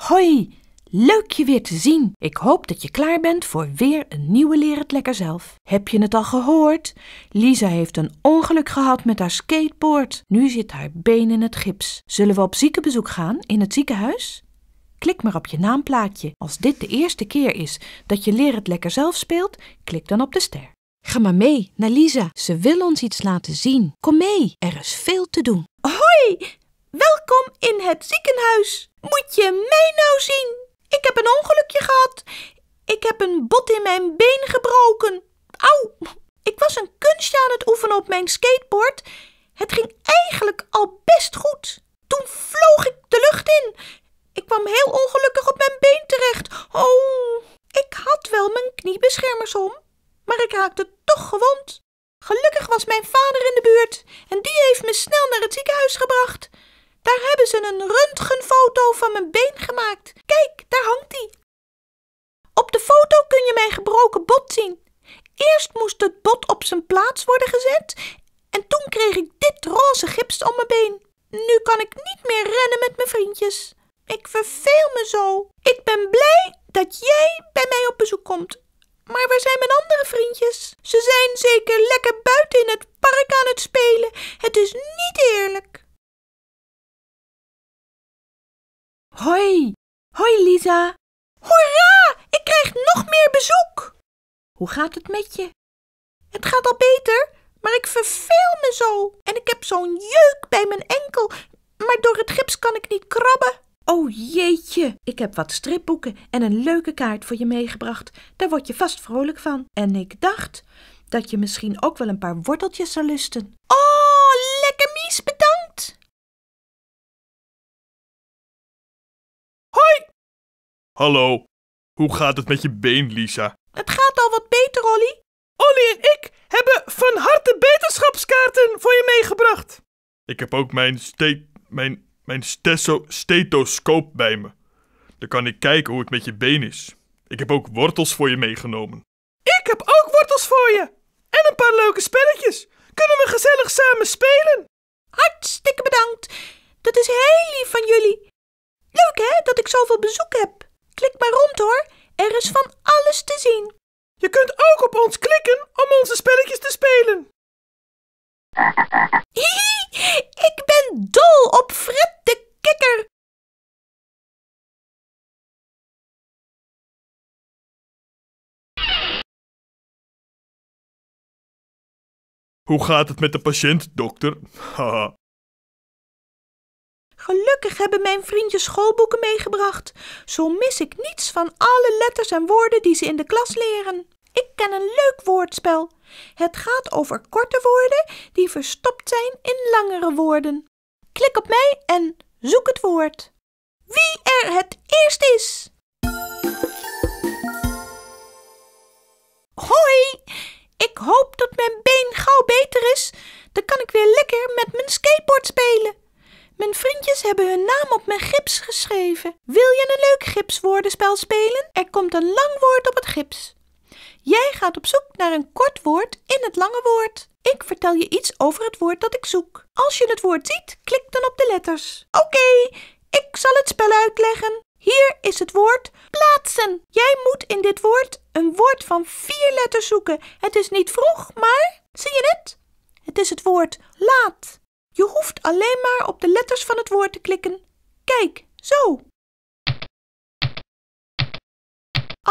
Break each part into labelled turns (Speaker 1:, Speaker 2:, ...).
Speaker 1: Hoi, leuk je weer te zien. Ik hoop dat je klaar bent voor weer een nieuwe Leer het Lekker Zelf. Heb je het al gehoord? Lisa heeft een ongeluk gehad met haar skateboard. Nu zit haar been in het gips. Zullen we op ziekenbezoek gaan in het ziekenhuis? Klik maar op je naamplaatje. Als dit de eerste keer is dat je Leer het Lekker Zelf speelt, klik dan op de ster. Ga maar mee naar Lisa. Ze wil ons iets laten zien. Kom mee, er is veel te doen. Hoi! Welkom in het ziekenhuis. Moet je mij nou zien? Ik heb een ongelukje gehad. Ik heb een bot in mijn been gebroken. Au! Ik was een kunstje aan het oefenen op mijn skateboard. Het ging eigenlijk al best goed. Toen vloog ik de lucht in. Ik kwam heel ongelukkig op mijn been terecht. Oh, ik had wel mijn kniebeschermers om, maar ik raakte toch gewond. Gelukkig was mijn vader in de buurt en die heeft me snel naar het ziekenhuis gebracht. Daar hebben ze een röntgenfoto van mijn been gemaakt. Kijk, daar hangt die. Op de foto kun je mijn gebroken bot zien. Eerst moest het bot op zijn plaats worden gezet en toen kreeg ik dit roze gips om mijn been. Nu kan ik niet meer rennen met mijn vriendjes. Ik verveel me zo. Ik ben blij dat jij bij mij op bezoek komt. Maar waar zijn mijn andere vriendjes? Ze zijn zeker
Speaker 2: lekker buiten in het park aan het spelen. Het is niet eerlijk. Hoi, hoi Lisa. Hoera, ik krijg nog meer bezoek. Hoe gaat het met je? Het gaat al
Speaker 1: beter, maar ik verveel me zo. En ik heb zo'n jeuk bij mijn enkel, maar door het gips kan ik niet krabben. Oh jeetje, ik heb wat stripboeken en een leuke kaart voor je meegebracht. Daar word je vast vrolijk van. En ik dacht dat je misschien ook
Speaker 2: wel een paar worteltjes zou lusten. Oh! Hallo, hoe gaat het met je been, Lisa? Het gaat al wat beter, Olly. Olly en ik hebben
Speaker 3: van harte beterschapskaarten voor je meegebracht.
Speaker 4: Ik heb ook mijn, ste mijn, mijn stethoscoop bij me. Dan kan ik kijken hoe het met je been is. Ik heb ook wortels voor je meegenomen.
Speaker 3: Ik heb ook wortels voor je. En een paar leuke spelletjes. Kunnen we gezellig samen spelen? Hartstikke bedankt. Dat
Speaker 1: is heel lief van jullie. Leuk hè, dat ik zoveel bezoek heb. Klik maar rond hoor, er is van alles te zien. Je kunt ook op ons klikken om onze spelletjes te
Speaker 2: spelen. ik ben dol op Fred de Kikker. Hoe gaat het met de patiënt, dokter? Haha.
Speaker 1: Gelukkig hebben mijn vriendjes schoolboeken meegebracht. Zo mis ik niets van alle letters en woorden die ze in de klas leren. Ik ken een leuk woordspel. Het gaat over korte woorden die verstopt zijn in langere woorden. Klik op mij en zoek het woord. Wie er het eerst is. Hoi, ik hoop dat mijn been gauw beter is. Dan kan ik weer lekker met mijn skateboard spelen. Mijn vriendjes hebben hun naam op mijn gips geschreven. Wil je een leuk gipswoordenspel spelen? Er komt een lang woord op het gips. Jij gaat op zoek naar een kort woord in het lange woord. Ik vertel je iets over het woord dat ik zoek. Als je het woord ziet, klik dan op de letters. Oké, ik zal het spel uitleggen. Hier is het woord plaatsen. Jij moet in dit woord een woord van vier letters zoeken. Het is niet vroeg, maar zie je het? Het is het woord laat. Je hoeft alleen maar op de letters van het woord te klikken. Kijk, zo.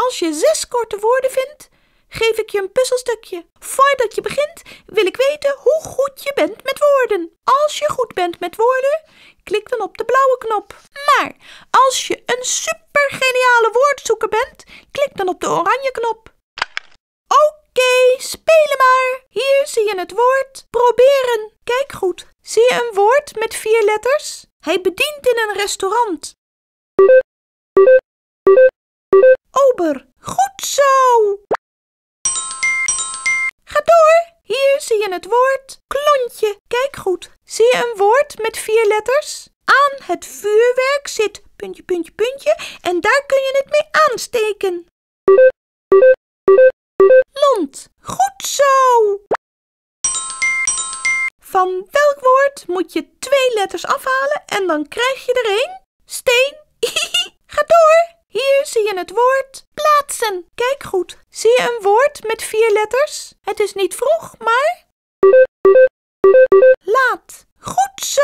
Speaker 1: Als je zes korte woorden vindt, geef ik je een puzzelstukje. Voordat je begint, wil ik weten hoe goed je bent met woorden. Als je goed bent met woorden, klik dan op de blauwe knop. Maar als je een supergeniale woordzoeker bent, klik dan op de oranje knop. Oké, Oké, spelen maar. Hier zie je het woord proberen. Kijk goed. Zie je een woord met vier letters?
Speaker 2: Hij bedient in een restaurant. Ober, goed zo. Ga door.
Speaker 1: Hier zie je het woord klontje. Kijk goed. Zie je een woord met vier letters? Aan het vuurwerk zit puntje, puntje, puntje en daar kun je het mee aansteken. Goed zo! Van welk woord moet je twee letters afhalen en dan krijg je er één? Steen. Ga door. Hier zie je het woord plaatsen. Kijk goed. Zie je een woord met vier letters? Het is niet vroeg, maar... Laat. Goed zo!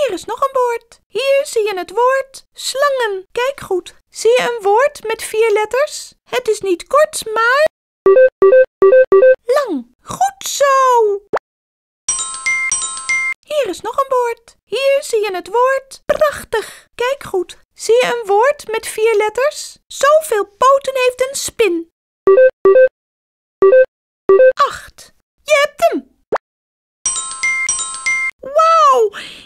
Speaker 1: Hier is nog een woord. Hier zie je het woord slangen. Kijk goed. Zie je een woord met vier letters? Het is niet kort, maar lang. Goed zo. Hier is nog een woord. Hier zie je het woord prachtig. Kijk goed. Zie je een
Speaker 5: woord met vier letters? Zoveel poten heeft een spin. Acht. Je hebt hem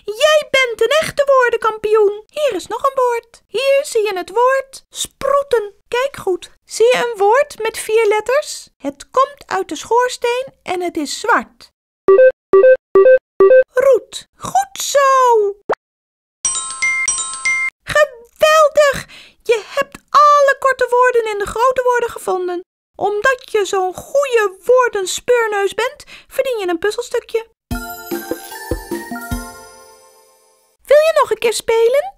Speaker 1: jij bent een echte woordenkampioen. Hier is nog een woord. Hier zie je het woord sproeten. Kijk goed. Zie je een woord met vier letters? Het komt uit de schoorsteen en het is zwart. Roet. Goed zo. Geweldig! Je hebt alle korte woorden in de grote woorden gevonden. Omdat je zo'n goede woordenspeurneus bent, verdien je een puzzelstukje. je nog een keer spelen?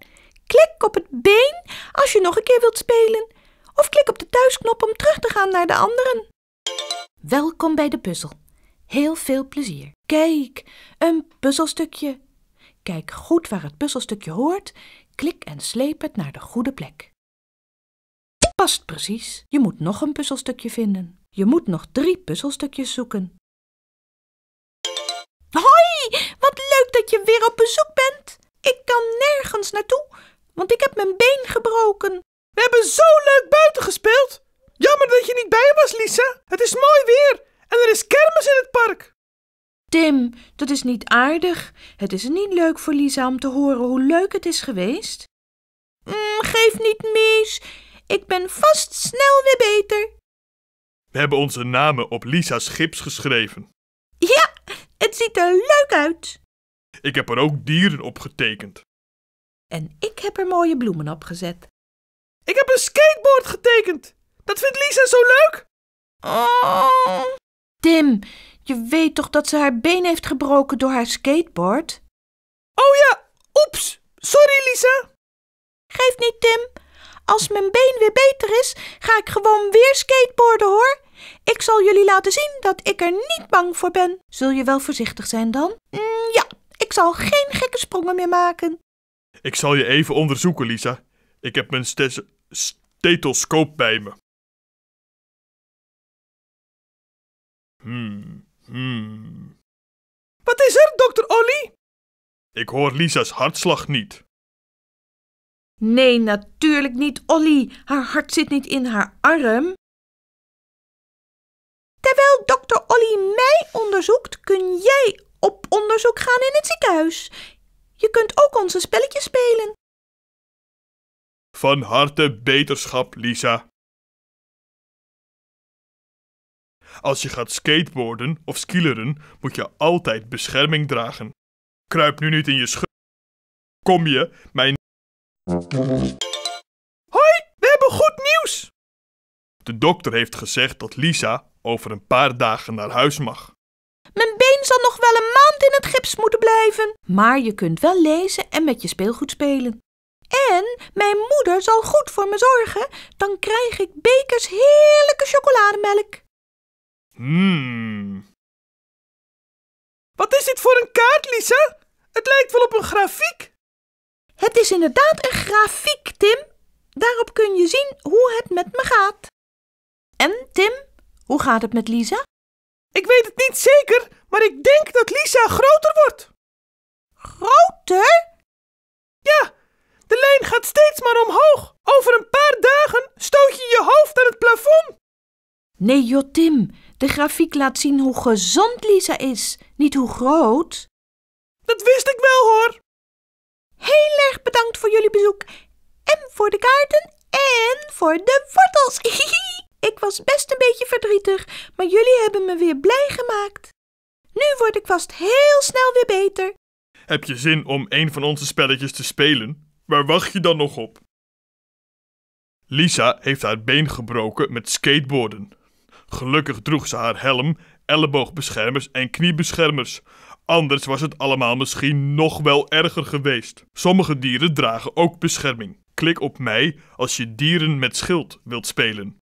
Speaker 1: Klik op het been als je nog een keer wilt spelen. Of klik op de thuisknop om terug te gaan naar de anderen. Welkom bij de puzzel. Heel veel plezier. Kijk, een puzzelstukje. Kijk goed waar het puzzelstukje hoort. Klik en sleep het naar de goede plek. Past precies. Je moet nog een puzzelstukje vinden. Je moet nog drie puzzelstukjes zoeken. Hoi, wat leuk dat je weer op bezoek naartoe, want ik heb mijn been
Speaker 3: gebroken. We hebben zo leuk buiten gespeeld. Jammer dat je niet bij was, Lisa. Het is
Speaker 1: mooi weer en er is kermis in het park. Tim, dat is niet aardig. Het is niet leuk voor Lisa om te horen hoe leuk het is geweest. Mm, geef niet mis. Ik ben vast snel weer beter.
Speaker 4: We hebben onze namen op Lisa's gips geschreven.
Speaker 1: Ja, het ziet er leuk uit.
Speaker 4: Ik heb er ook dieren op getekend.
Speaker 1: En ik heb er mooie bloemen op gezet. Ik heb een skateboard getekend. Dat vindt Lisa zo leuk. Oh. Tim, je weet toch dat ze haar been heeft gebroken door haar skateboard? Oh ja, oeps. Sorry, Lisa. Geef niet, Tim. Als mijn been weer beter is, ga ik gewoon weer skateboarden, hoor. Ik zal jullie laten zien dat ik er niet bang voor ben. Zul je wel voorzichtig zijn dan? Mm, ja,
Speaker 2: ik zal geen gekke sprongen meer maken.
Speaker 4: Ik zal je even onderzoeken, Lisa. Ik heb mijn
Speaker 2: stethoscoop bij me. Hmm, hmm. Wat is er, dokter Olly? Ik hoor Lisa's hartslag niet. Nee, natuurlijk niet, Olly. Haar hart zit niet in haar arm.
Speaker 1: Terwijl dokter Olly mij onderzoekt, kun jij op onderzoek gaan in het
Speaker 2: ziekenhuis. Je kunt ook onze spelletjes spelen. Van harte beterschap, Lisa.
Speaker 4: Als je gaat skateboarden of skileren, moet je altijd bescherming dragen. Kruip nu niet in je schu... Kom je, mijn... Hoi, we hebben goed nieuws! De dokter heeft gezegd dat Lisa over een paar dagen naar huis mag.
Speaker 1: Mijn been zal nog in het gips moeten blijven. Maar je kunt wel lezen en met je speelgoed spelen. En mijn moeder zal
Speaker 2: goed voor me zorgen. Dan krijg ik bekers heerlijke chocolademelk. Hmm. Wat is dit voor een kaart, Lisa? Het lijkt wel op een grafiek. Het is inderdaad een grafiek, Tim.
Speaker 1: Daarop kun je zien hoe het met me gaat. En Tim, hoe gaat het met Lisa? Ik weet het niet zeker, maar ik denk dat Lisa groter wordt.
Speaker 3: Groter? Ja, de lijn gaat steeds maar omhoog.
Speaker 1: Over een paar dagen stoot je je hoofd aan het plafond. Nee, Jotim, Tim. De grafiek laat zien hoe gezond Lisa is, niet hoe groot. Dat wist ik wel, hoor. Heel erg bedankt voor jullie bezoek. En voor de kaarten en voor de wortels. ik was best een beetje verdrietig, maar jullie hebben me weer blij gemaakt. Nu word ik vast heel snel weer beter.
Speaker 4: Heb je zin om een van onze spelletjes te spelen? Waar wacht je dan nog op? Lisa heeft haar been gebroken met skateboarden. Gelukkig droeg ze haar helm, elleboogbeschermers en kniebeschermers. Anders was het allemaal misschien nog wel erger geweest. Sommige dieren dragen ook bescherming. Klik op mij als je dieren met schild wilt spelen.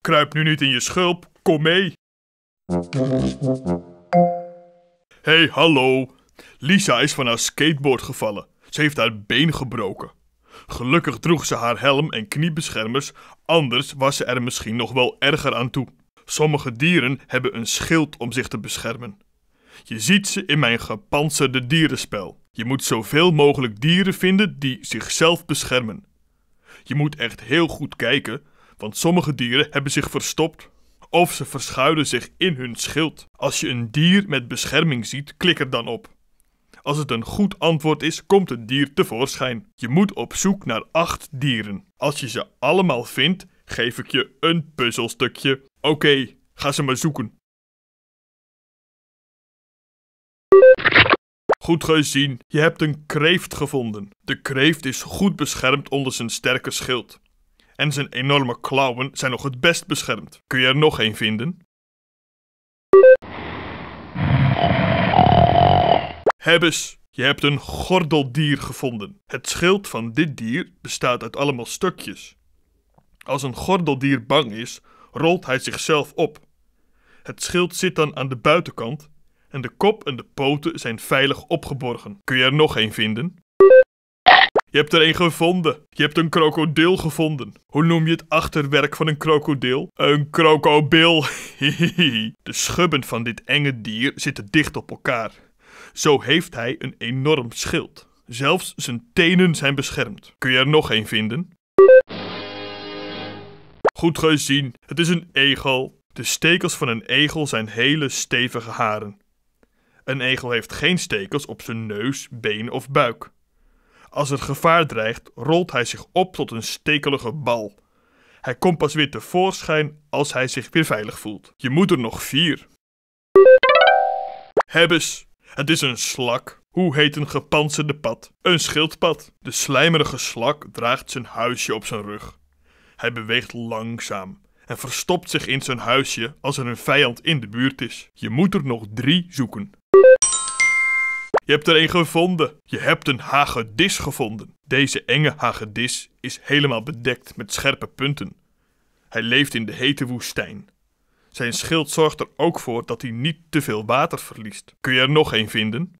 Speaker 4: Kruip nu niet in je schulp, kom mee! hey, hallo. Lisa is van haar skateboard gevallen. Ze heeft haar been gebroken. Gelukkig droeg ze haar helm en kniebeschermers, anders was ze er misschien nog wel erger aan toe. Sommige dieren hebben een schild om zich te beschermen. Je ziet ze in mijn gepantserde dierenspel. Je moet zoveel mogelijk dieren vinden die zichzelf beschermen. Je moet echt heel goed kijken, want sommige dieren hebben zich verstopt of ze verschuilen zich in hun schild. Als je een dier met bescherming ziet, klik er dan op. Als het een goed antwoord is, komt het dier tevoorschijn. Je moet op zoek naar acht dieren. Als je ze allemaal vindt, geef ik je een puzzelstukje. Oké, ga ze maar zoeken. Goed gezien, je hebt een kreeft gevonden. De kreeft is goed beschermd onder zijn sterke schild en zijn enorme klauwen zijn nog het best beschermd. Kun je er nog één vinden? Hebbes, je hebt een gordeldier gevonden. Het schild van dit dier bestaat uit allemaal stukjes. Als een gordeldier bang is, rolt hij zichzelf op. Het schild zit dan aan de buitenkant en de kop en de poten zijn veilig opgeborgen. Kun je er nog één vinden? Je hebt er een gevonden. Je hebt een krokodil gevonden. Hoe noem je het achterwerk van een krokodil? Een krokobil. de schubben van dit enge dier zitten dicht op elkaar. Zo heeft hij een enorm schild. Zelfs zijn tenen zijn beschermd. Kun je er nog een vinden? Goed gezien, het is een egel. De stekels van een egel zijn hele stevige haren. Een egel heeft geen stekels op zijn neus, been of buik. Als het gevaar dreigt, rolt hij zich op tot een stekelige bal. Hij komt pas weer tevoorschijn als hij zich weer veilig voelt. Je moet er nog vier. Hebbes. Het is een slak. Hoe heet een gepantserde pad? Een schildpad. De slijmerige slak draagt zijn huisje op zijn rug. Hij beweegt langzaam en verstopt zich in zijn huisje als er een vijand in de buurt is. Je moet er nog drie zoeken. Je hebt er een gevonden. Je hebt een hagedis gevonden. Deze enge hagedis is helemaal bedekt met scherpe punten. Hij leeft in de hete woestijn. Zijn schild zorgt er ook voor dat hij niet te veel water verliest. Kun je er nog een vinden?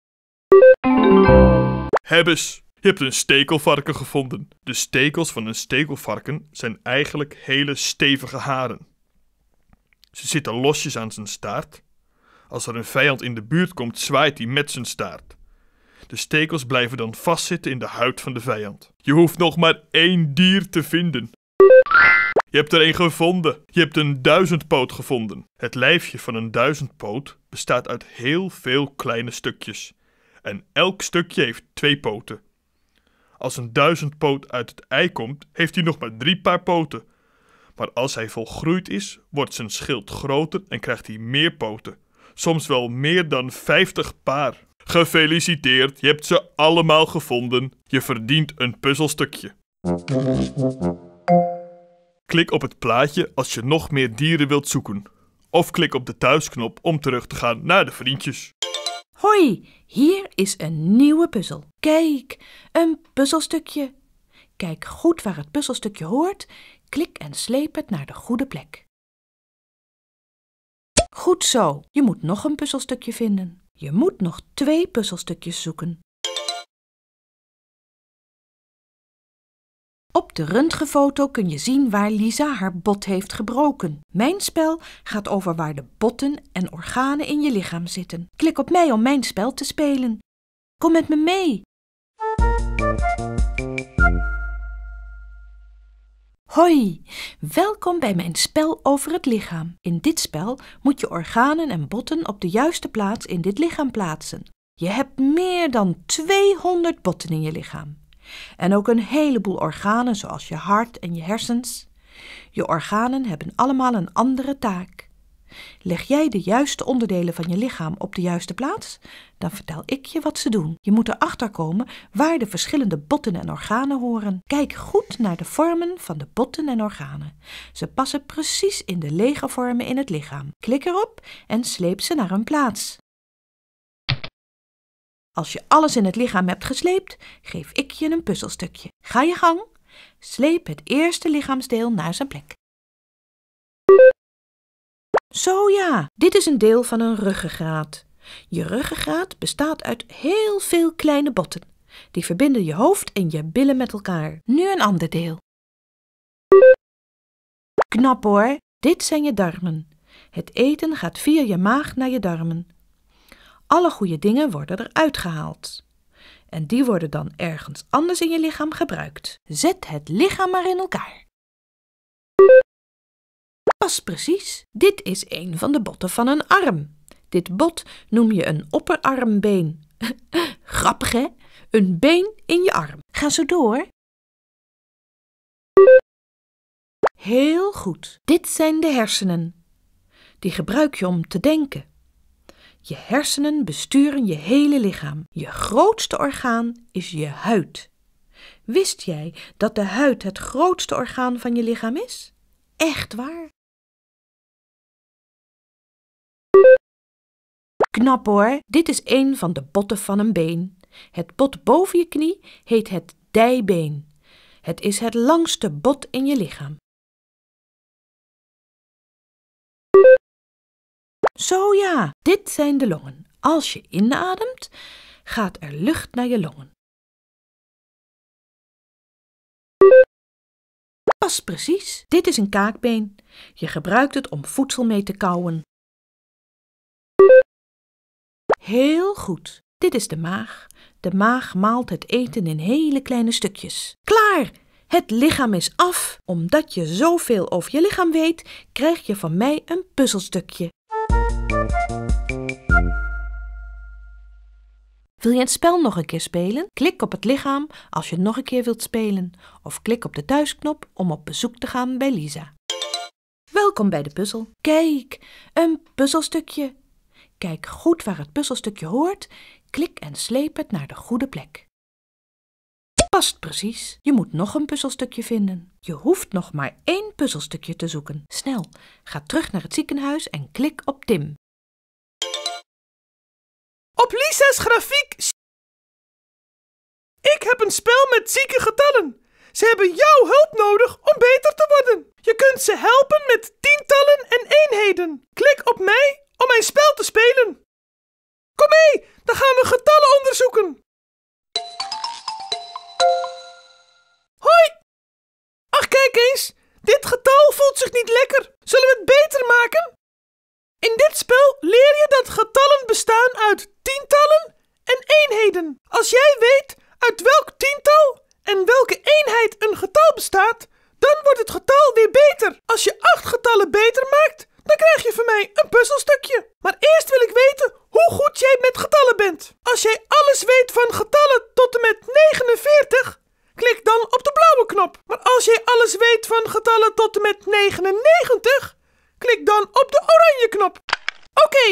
Speaker 4: Hebbes, je hebt een stekelvarken gevonden. De stekels van een stekelvarken zijn eigenlijk hele stevige haren. Ze zitten losjes aan zijn staart. Als er een vijand in de buurt komt, zwaait hij met zijn staart. De stekels blijven dan vastzitten in de huid van de vijand. Je hoeft nog maar één dier te vinden. Je hebt er een gevonden. Je hebt een duizendpoot gevonden. Het lijfje van een duizendpoot bestaat uit heel veel kleine stukjes. En elk stukje heeft twee poten. Als een duizendpoot uit het ei komt, heeft hij nog maar drie paar poten. Maar als hij volgroeid is, wordt zijn schild groter en krijgt hij meer poten. Soms wel meer dan vijftig paar. Gefeliciteerd, je hebt ze allemaal gevonden. Je verdient een puzzelstukje. Klik op het plaatje als je nog meer dieren wilt zoeken. Of klik op de thuisknop om terug te gaan naar de vriendjes.
Speaker 1: Hoi, hier is een nieuwe puzzel. Kijk, een puzzelstukje. Kijk goed waar het puzzelstukje hoort. Klik en sleep het naar de goede plek.
Speaker 2: Goed zo, je moet nog een puzzelstukje vinden. Je moet nog twee puzzelstukjes zoeken. Op de
Speaker 1: röntgenfoto kun je zien waar Lisa haar bot heeft gebroken. Mijn spel gaat over waar de botten en organen in je lichaam zitten. Klik op mij om mijn spel te spelen. Kom met me mee. Hoi, welkom bij mijn spel over het lichaam. In dit spel moet je organen en botten op de juiste plaats in dit lichaam plaatsen. Je hebt meer dan 200 botten in je lichaam. En ook een heleboel organen zoals je hart en je hersens. Je organen hebben allemaal een andere taak. Leg jij de juiste onderdelen van je lichaam op de juiste plaats, dan vertel ik je wat ze doen. Je moet erachter komen waar de verschillende botten en organen horen. Kijk goed naar de vormen van de botten en organen. Ze passen precies in de lege vormen in het lichaam. Klik erop en sleep ze naar hun plaats. Als je alles in het lichaam hebt gesleept, geef ik je een puzzelstukje. Ga je gang. Sleep het eerste lichaamsdeel naar zijn plek. Zo ja, dit is een deel van een ruggengraat. Je ruggengraat bestaat uit heel veel kleine botten. Die verbinden je hoofd en je billen met elkaar. Nu een ander deel. Knap hoor, dit zijn je darmen. Het eten gaat via je maag naar je darmen. Alle goede dingen worden eruit gehaald. En die worden dan ergens anders in je lichaam gebruikt. Zet het lichaam maar in elkaar. Pas precies. Dit is een van de botten van een arm. Dit bot noem je een opperarmbeen. Grappig, hè? Een been in je arm. Ga zo door. Heel goed. Dit zijn de hersenen. Die gebruik je om te denken. Je hersenen besturen je hele lichaam. Je grootste orgaan is je huid. Wist jij dat de huid het grootste
Speaker 2: orgaan van je lichaam is? Echt waar? Knap hoor, dit is een van de botten van een been. Het bot boven je knie heet het dijbeen. Het is het langste bot in je lichaam. Zo ja, dit zijn de longen. Als je inademt, gaat er lucht naar je longen. Pas precies, dit is een kaakbeen. Je gebruikt het om voedsel mee te kauwen.
Speaker 1: Heel goed. Dit is de maag. De maag maalt het eten in hele kleine stukjes. Klaar! Het lichaam is af. Omdat je zoveel over je lichaam weet, krijg je van mij een puzzelstukje. Wil je het spel nog een keer spelen? Klik op het lichaam als je nog een keer wilt spelen. Of klik op de thuisknop om op bezoek te gaan bij Lisa. Welkom bij de puzzel. Kijk, een puzzelstukje. Kijk goed waar het puzzelstukje hoort, klik en sleep het naar de goede plek. Past precies, je moet nog een puzzelstukje vinden. Je hoeft nog maar één puzzelstukje te zoeken. Snel, ga terug naar het ziekenhuis en klik
Speaker 2: op Tim. Op Lisa's grafiek... Ik heb een spel met zieke getallen. Ze hebben jouw hulp
Speaker 3: nodig om beter te worden. Je kunt ze helpen met tientallen en eenheden. Klik op mij om mijn spel te spelen. Kom mee, dan gaan we getallen onderzoeken.
Speaker 2: Hoi! Ach, kijk eens. Dit getal voelt zich niet lekker. Zullen we het beter maken?
Speaker 3: In dit spel leer je dat getallen bestaan uit tientallen en eenheden. Als jij weet uit welk tiental en welke eenheid een getal bestaat, dan wordt het getal weer beter. Als je acht getallen beter maakt, dan krijg je van mij een puzzelstukje. Maar eerst wil ik weten hoe goed jij met getallen bent. Als jij alles weet van getallen tot en met 49, klik dan op de blauwe knop. Maar als jij alles weet van getallen tot en met 99, klik dan op de oranje knop. Oké,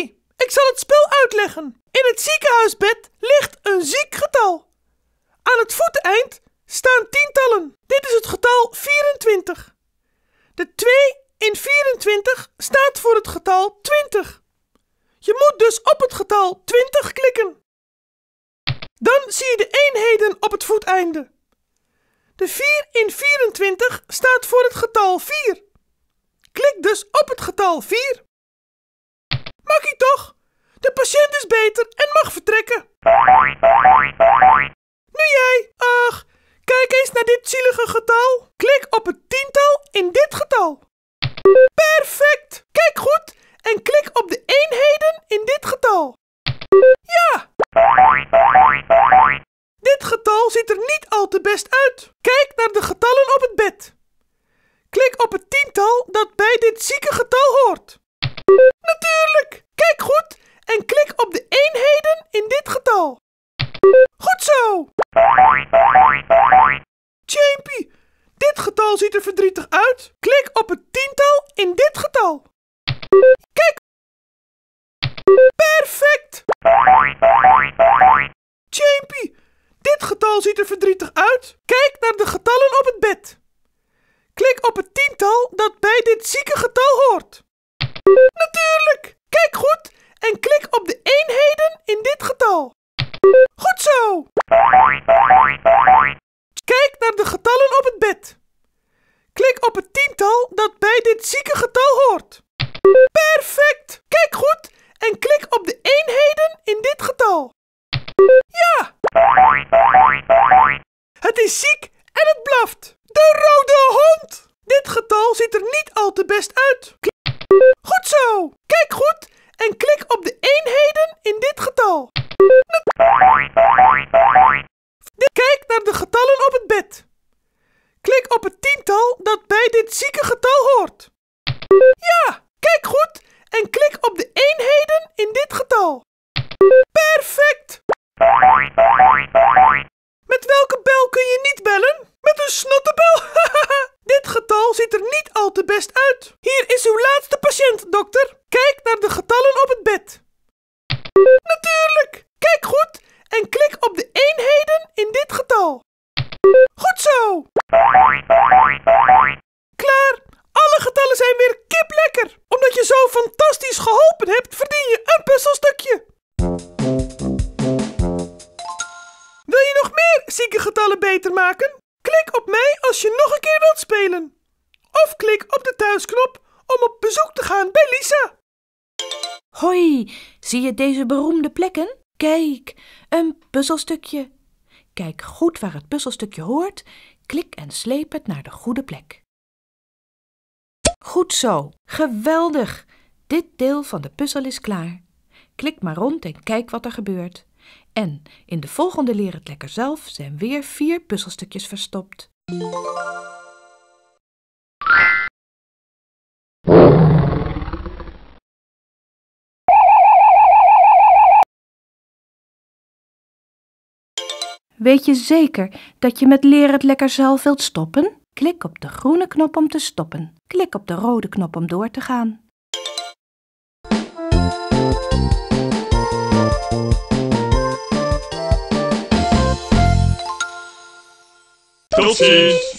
Speaker 3: ik zal het spel uitleggen. In het ziekenhuisbed ligt een ziek getal. Aan het voeteneind staan tientallen. Dit is het getal 24. De 2 in 24 staat voor het getal 20. Je moet dus op het getal 20 klikken. Dan zie je de eenheden op het voeteinde. De 4 in 24 staat voor het getal 4. Klik dus op het getal 4. Makkie toch? De patiënt is beter en mag vertrekken. Nu jij. Ach, kijk eens naar dit zielige getal. Klik op het tiental in dit getal. Perfect! Kijk goed en klik op de eenheden in dit getal. Ja! Dit getal ziet er niet al te best uit. Kijk naar de getallen op het bed. Klik op het tiental dat bij dit zieke getal hoort. Natuurlijk! Kijk goed en klik op de eenheden in dit getal. Goed zo! getal ziet er verdrietig uit? Klik op het tiental in dit getal. Kijk! Perfect! Champy, dit getal ziet er verdrietig uit. Kijk naar de getallen op het bed. Klik op het tiental dat bij dit zieke getal hoort. Natuurlijk! Kijk goed en klik op de eenheden in dit getal. Goed zo! Kijk naar de getallen op het bed. Klik op het tiental dat bij dit zieke getal hoort. Perfect! Kijk goed en klik op de eenheden in dit getal. Ja! Het is ziek
Speaker 1: Zie je deze beroemde plekken? Kijk, een puzzelstukje. Kijk goed waar het puzzelstukje hoort. Klik en sleep het naar de goede plek. Goed zo, geweldig! Dit deel van de puzzel is klaar. Klik maar rond en kijk wat er gebeurt. En in de volgende Leer het Lekker zelf zijn weer vier puzzelstukjes verstopt.
Speaker 2: Weet je zeker dat je met leren het lekker zelf wilt stoppen? Klik op de
Speaker 1: groene knop om te stoppen. Klik op de rode knop om door te gaan.
Speaker 5: Tot ziens!